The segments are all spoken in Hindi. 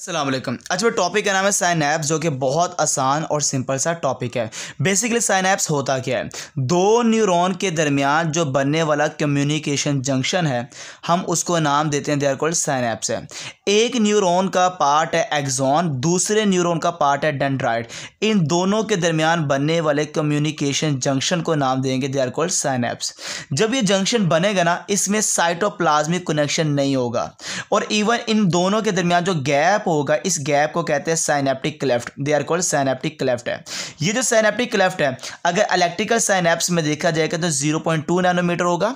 असलम अच्छा वो टॉपिक का नाम है साइन ऐप्स जो कि बहुत आसान और सिंपल सा टॉपिक है बेसिकली साइन ऐप्स होता क्या है दो न्यूरॉन के दरमियान जो बनने वाला कम्युनिकेशन जंक्शन है हम उसको नाम देते हैं they are called synapse है एक न्यूरॉन का पार्ट है एग्जॉन दूसरे न्यूरॉन का पार्ट है डेंड्राइड इन दोनों के दरमियान बनने वाले कम्युनिकेशन जंक्शन को नाम देंगे they are called synapse जब ये जंक्शन बनेगा ना इसमें साइटोप्लाज्मिक कनेक्शन नहीं होगा और इवन इन दोनों के दरमियान जो गैप होगा इस गैप को कहते हैं synaptic cleft they are called synaptic cleft है ये जो साइनेप्टिक क्लेफ्ट है अगर इलेक्ट्रिकल साइनेप्स में देखा जाएगा तो जीरो पॉइंट टू नैनोमीटर होगा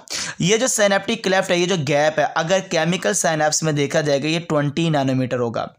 ये जो साइनेप्टिक क्लेफ्ट है ये जो गैप है अगर केमिकल साइनेप्स में देखा जाएगा ये ट्वेंटी नैनोमीटर होगा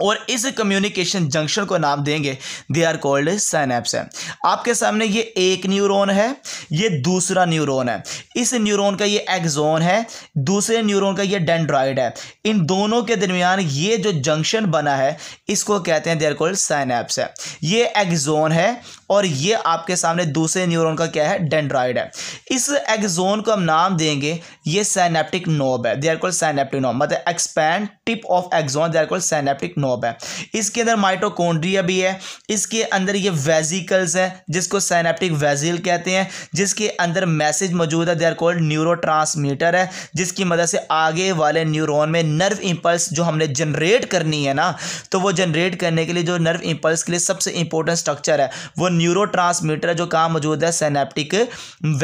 और इस कम्युनिकेशन जंक्शन को नाम देंगे दे आर कॉल्ड सैनैप्स है आपके सामने ये एक न्यूरॉन है ये दूसरा न्यूरॉन है इस न्यूरॉन का ये एक्जोन है दूसरे न्यूरॉन का ये डेंड्राइड है इन दोनों के दरमियान ये जो जंक्शन बना है इसको कहते हैं दे आर कॉल्ड सैनैप्स है ये एक्जोन है और ये आपके सामने दूसरे न्यूरोन का क्या है डेंड्राइड है इस एग्जोन को हम नाम देंगे ये सैनेप्टिक नोब है they are called synaptic knob मतलब expand tip of axon they are called synaptic knob है इसके अंदर माइटोकॉन्ड्रिया भी है इसके अंदर ये वेजिकल्स हैं जिसको साइनेप्टिक वेजिल कहते हैं जिसके अंदर मैसेज मौजूद है दे आर कॉल्ड न्यूरो है जिसकी मदद से आगे वाले न्यूरोन में नर्व इम्पल्स जो हमने जनरेट करनी है ना तो वो जनरेट करने के लिए जो नर्व इम्पल्स के लिए सबसे इंपॉर्टेंट स्ट्रक्चर है वो न्यूरो है जो कहाँ मौजूद है साइनेप्टिक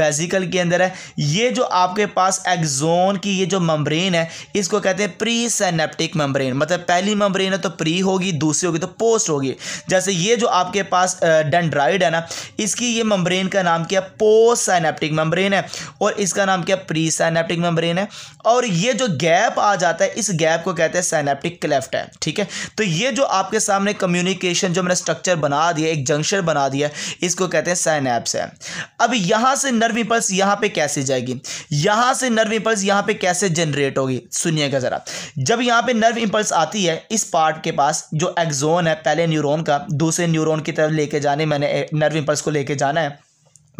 वेजिकल के अंदर है ये जो आपके पास एक्जोन की ये जो मम्ब्रेन है इसको कहते हैं प्री साइनेप्टिक मम्ब्रेन मतलब पहली मम्ब्रेन है तो तो प्री होगी दूसरी होगी तो पोस्ट होगी जैसे ये जो आपके पास डेंड्राइड है ना इसकी ये मम्ब्रेन का नाम क्या पोस्ट साइनेप्टिक मम्ब्रेन है और इसका नाम क्या प्री साइनेप्टिक मम्ब्रेन है और ये जो गैप आ जाता है इस गैप को कहते हैं साइनेप्टिक क्लेफ्ट है ठीक है तो ये जो आपके सामने कम्युनिकेशन जो मैंने स्ट्रक्चर बना दिया एक जंक्शन बना दिया इसको कहते हैं साइनेप्स है अब यहाँ से नर्व इंपल्स यहाँ पर कैसे जाएगी यहाँ से नर्व इंपल्स यहाँ पर कैसे जनरेट होगी सुनिएगा ज़रा जब यहाँ पर नर्व इंपल्स आती है इस पार्ट आपके पास जो एक्जोन है पहले न्यूरोन का दूसरे न्यूरोन की तरफ लेके जाने मैंने नर्व इम्पल्स को लेके जाना है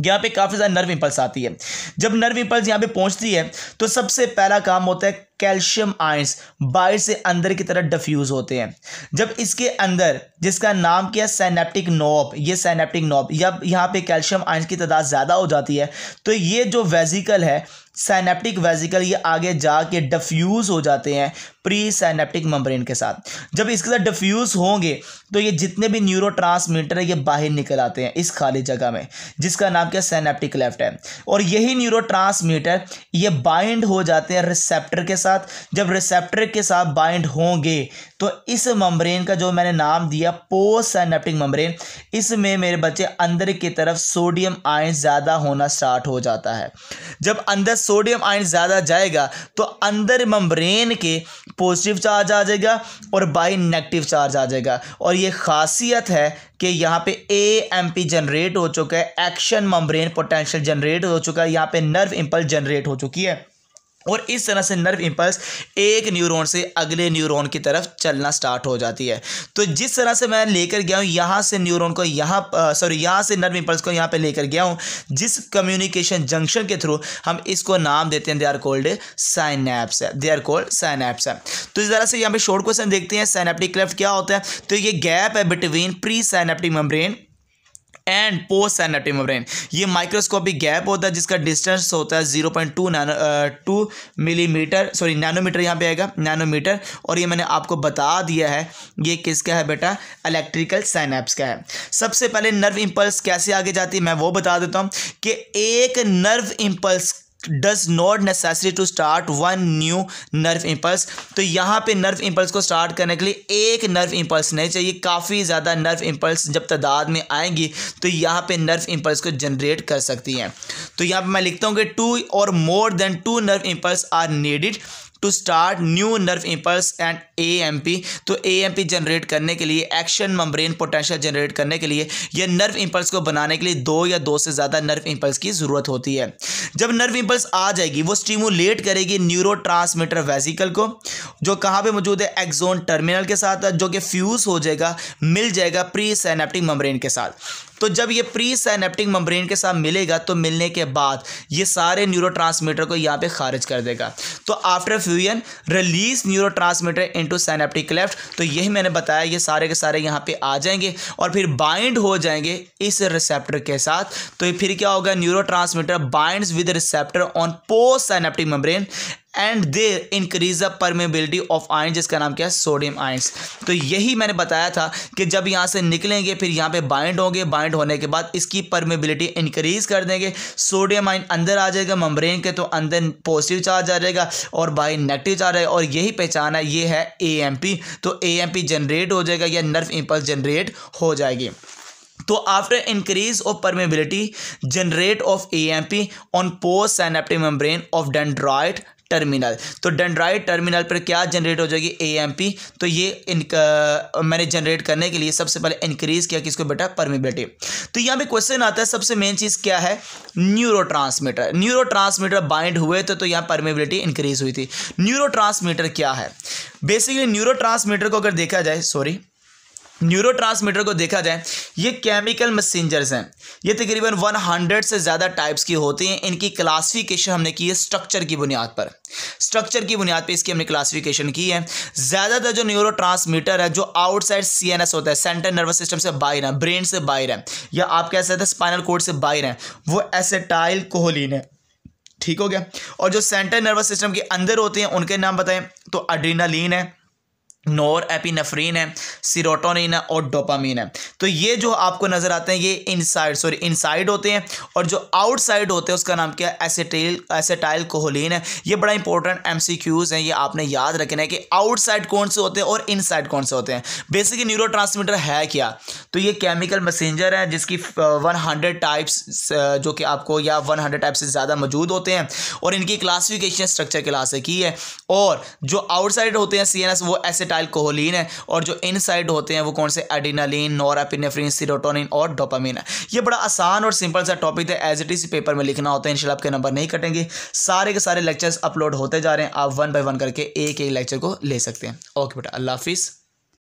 यहाँ पे काफ़ी ज़्यादा नर्व इम्पल्स आती है जब नर्व इम्पल्स यहाँ पे पहुँचती है तो सबसे पहला काम होता है कैल्शियम आयंस बाहर से अंदर की तरफ डिफ्यूज़ होते हैं जब इसके अंदर जिसका नाम क्या सैनेप्टिक नोब ये सैनेप्टिक नोब जब यहाँ पे कैल्शियम आयंस की तादाद ज़्यादा हो जाती है तो ये जो वेजिकल है सैनेप्टिक वेजिकल ये आगे जाके डिफ्यूज़ हो जाते हैं प्री सैनेप्टिक मम्ब्रेन के साथ जब इसके साथ डिफ्यूज़ होंगे तो ये जितने भी न्यूरो ट्रांसमीटर है ये बाहर निकल आते हैं इस खाली जगह में जिसका नाम क्या सैनेप्टिक लेफ्ट है और यही न्यूरो ट्रांसमीटर ये बाइंड हो जाते हैं रिसेप्टर के साथ साथ जब रिसेप्टर के साथ बाइंड होंगे तो इस मम्ब्रेन का जो मैंने नाम दिया पोस्ट साइनेप्टिक मम्ब्रेन इसमें मेरे बच्चे अंदर की तरफ सोडियम आयन ज़्यादा होना स्टार्ट हो जाता है जब अंदर सोडियम आयन ज़्यादा जाएगा तो अंदर मम्ब्रेन के पॉजिटिव चार्ज आ जाएगा और बाई नेगेटिव चार्ज आ जाएगा और ये खासियत है कि यहाँ पे ए एम पी जनरेट हो चुका है एक्शन मम्ब्रेन पोटेंशियल जनरेट हो चुका है यहाँ पे नर्व इम्पल्स जनरेट हो चुकी है और इस तरह से नर्व इम्पल्स एक न्यूरॉन से अगले न्यूरॉन की तरफ चलना स्टार्ट हो जाती है तो जिस तरह से मैं लेकर गया हूँ यहाँ से न्यूरॉन को यहाँ सॉरी यहाँ से नर्व इम्पल्स को यहाँ पे लेकर गया हूँ जिस कम्युनिकेशन जंक्शन के थ्रू हम इसको नाम देते हैं they are called synapse they are called synapse तो इस तरह से यहाँ पर शॉर्ट क्वेश्चन देखते हैं साइनेप्टिक क्लेफ्ट क्या होता है तो ये गैप है between presynaptic membrane and post anatomy membrane ये माइक्रोस्कोपिक गैप होता है जिसका डिस्टेंस होता है zero point two nano two millimetre sorry nanometre यहाँ पे आएगा नैनोमीटर और ये मैंने आपको बता दिया है ये किसका है बेटा इलेक्ट्रिकल साइनेप्स का है सबसे पहले नर्व इम्पल्स कैसे आगे जाती है मैं वो बता देता हूँ कि एक nerve impulse does not necessary to start one new nerve impulse तो यहाँ पे नर्व इम्पल्स को स्टार्ट करने के लिए एक नर्व इम्पल्स नहीं चाहिए काफ़ी ज़्यादा नर्व इम्पल्स जब तादाद में आएंगी तो यहाँ पे नर्व इम्पल्स को जनरेट कर सकती हैं तो यहाँ पे मैं लिखता हूँ कि टू और more than two nerve impulse are needed to start new nerve impulse and A M P तो ए जनरेट करने के लिए एक्शन मम्ब्रेन पोटेंशियल जनरेट करने के लिए यह नर्व इम्पल्स को बनाने के लिए दो या दो से ज़्यादा नर्व इम्पल्स की ज़रूरत होती है जब नर्व इम्पल्स आ जाएगी वो स्टीमुलेट करेगी न्यूरो ट्रांसमीटर वेजिकल को जो कहाँ पर मौजूद है एक्जोन टर्मिनल के साथ जो कि फ्यूज़ हो जाएगा मिल जाएगा प्री सैनेप्टिक मम्ब्रेन के साथ तो जब ये प्री सैनेप्टिक मम्ब्रेन के साथ मिलेगा तो मिलने के बाद ये सारे न्यूरो को यहाँ पर खारिज कर देगा तो after fusion release neurotransmitter into synaptic cleft तो यही मैंने बताया ये सारे के सारे यहाँ पर आ जाएंगे और फिर बाइंड हो जाएंगे इस रिसेप्टर के साथ तो फिर क्या होगा neurotransmitter bind with receptor on postsynaptic membrane and they increase the permeability of ion जिसका नाम क्या है सोडियम आयंस तो यही मैंने बताया था कि जब यहाँ से निकलेंगे फिर यहाँ पे बाइंड होंगे बाइंड होने के बाद इसकी परमेबिलिटी इंक्रीज कर देंगे सोडियम आयन अंदर आ जाएगा मम्ब्रेन के तो अंदर पॉजिटिव चार्ज आ जाएगा और बाई नेगेटिव चार्ज आएगा और यही पहचान है ये है ए तो ए जनरेट हो जाएगा या नर्व इम्पल्स जनरेट हो जाएगी तो after increase of permeability generate of A M P on postsynaptic membrane of dendrite terminal तो डेंड्राइड टर्मिनल पर क्या जनरेट हो जाएगी ए एम पी तो ये इन uh, मैंने जनरेट करने के लिए सबसे पहले इंक्रीज किया किसको बेटा परमिबिलिटी तो यहाँ पे क्वेश्चन आता है सबसे मेन चीज़ क्या है neurotransmitter neurotransmitter bind हुए थे तो यहाँ परमिबिलिटी इंक्रीज हुई थी न्यूरो ट्रांसमीटर क्या है बेसिकली न्यूरो ट्रांसमीटर को अगर देखा जाए सॉरी न्यूरो को देखा जाए ये केमिकल मैसेंजर्स हैं ये तकरीबन 100 से ज़्यादा टाइप्स की होती हैं इनकी क्लासिफिकेशन हमने की है स्ट्रक्चर की बुनियाद पर स्ट्रक्चर की बुनियाद पे इसकी हमने क्लासिफिकेशन की है ज़्यादातर जो न्यूरो है जो आउटसाइड सी होता है सेंट्रल नर्वस सिस्टम से बाहर है ब्रेन से बाहर है या आप कह सकते हैं स्पाइनल कोड से बाहर हैं वो एसेटाइल कोहलिन है ठीक हो गया और जो सेंट्रल नर्वस सिस्टम के अंदर होते हैं उनके नाम बताएं तो अड्रीनालीन है नोर एपिनफ्रीन है सीरोटोनिन है और डोपामीन है तो ये जो आपको नज़र आते हैं ये इनसाइड सॉरी इनसाइड होते हैं और जो आउटसाइड होते हैं उसका नाम क्या है एसेटाइल एसेटाइल कोहोलिन है ये बड़ा इंपॉर्टेंट एमसीक्यूज हैं ये आपने याद रखना है कि आउटसाइड कौन से होते हैं और इनसाइड कौन से होते हैं बेसिकली न्यूरो है क्या तो ये केमिकल मैसेंजर है जिसकी वन uh, टाइप्स uh, जो कि आपको या वन टाइप्स से ज़्यादा मौजूद होते हैं और इनकी क्लासीफिकेशन स्ट्रक्चर क्लास है की है और जो आउटसाइड होते हैं सी वो एसेटाइल एल्कोहलिन है और जो इनसाइड होते हैं वो कौन से एडिनालिन नोरापिनेफ्रिन सीरोटोनिन और डोपामिन है ये बड़ा आसान और सिंपल सा टॉपिक है एज इट इज पेपर में लिखना होता है इन आपके नंबर नहीं कटेंगे सारे के सारे लेक्चर्स अपलोड होते जा रहे हैं आप वन बाई वन करके एक एक लेक्चर को ले सकते हैं ओके बेटा अल्लाह हाफिज़